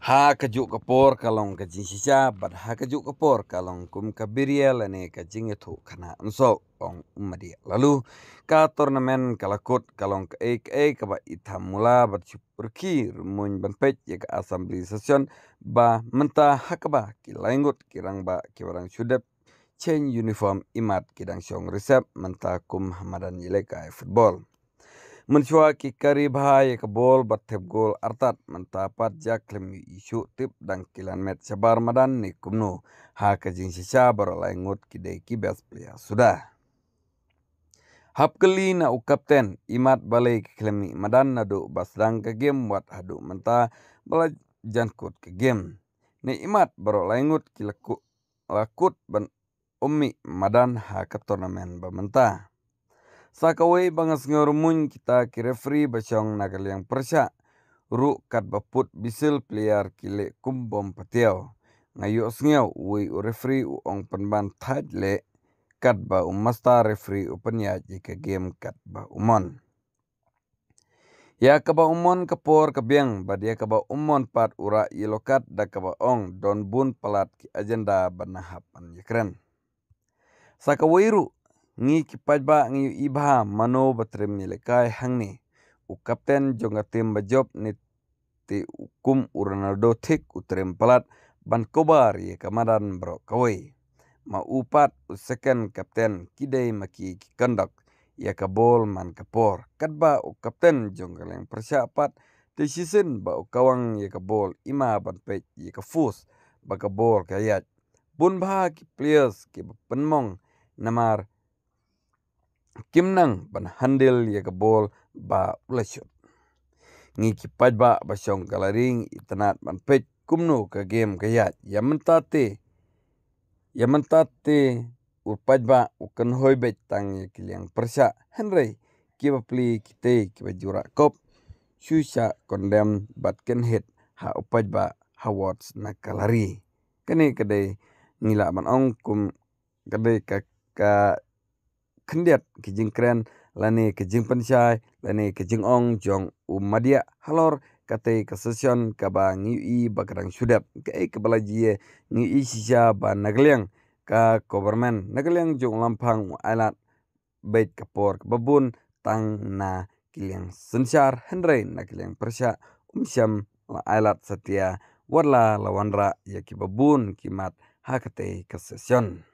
Ha kejuk kepor kalong kajing sisa bad ha kejuk kepor kalong kum kabirial, ane kajing itu kana enso ong umadi lalu ka turnamen kalakut kalong ke ek ek ba itamula bat syukurki mun banpet ya ka asambli sesion ba menta hakba ki kirang ba warang sudep change uniform imat kidang syong resep mentah kum hamadan yelekai football Mencua kikari bahaya kebol bol gol artat mentapat jaklem isu tip dan kilan met sebar madan ni kumnu ha kejing sisa berlengut ngut kidei kibas player sudah. Hap keli na ukapten imat balai ke klemi madan nadu basdang ke game wat hadu menta bala jankut ke game. Ni imat baru laingut kilakut lakut ben ummi madan ha ke turnamen menta sakawai bangas ngermun kita ki referee bacong nakal yang persa ru kat baput bisil player kile kumbom patiau ngayo sngeo wui u refri u ong penban thad le kat ba umasta refri penya jika game kat ba umon Ya kaba umon kepor kebiang badia kaba umon pat ura ilokat da kaba ong don bun palat ki agenda banahapan ya keren. ru ngi ki pajba ngi ibha mano batrem ni lekai hangne u kapten jonga tim bajob ni ti ukum uranado thik utrem palat ban kobar ye kamadan bro kawai ma upat u second kapten kidei maki ki kandak ya kabol man kapor kadba u kapten jonga leng persiapat ti sisin ba u kawang ye kabol ima ban pe ye kafus ba kabol kayat bun bha ki players ki penmong namar kimnang ban handel yaga ba ulashot ngi ki pajba ba shong galaring itanat ban pet kumno ka game kayat yamantate yamantate upajba ukan bet tang kiliang persya henry kiba pli kite kiba jura kop shusha condemn batken het ha upajba hawards na kalari kene kedai ngila man ong kum kedai ka ka kendiat kijing kren lani kijing pensyai lani kijing ong jong umadia um halor kate kesesion kaba ngi i bakrang sudap ke e jie ngi i sisa ba nagliang ka government nagliang jong lampang alat bait kapor kebabun tang na kiliang sensar henre na kiliang persya umsyam la alat setia warla lawanra ya kibabun kimat hakate kesesion.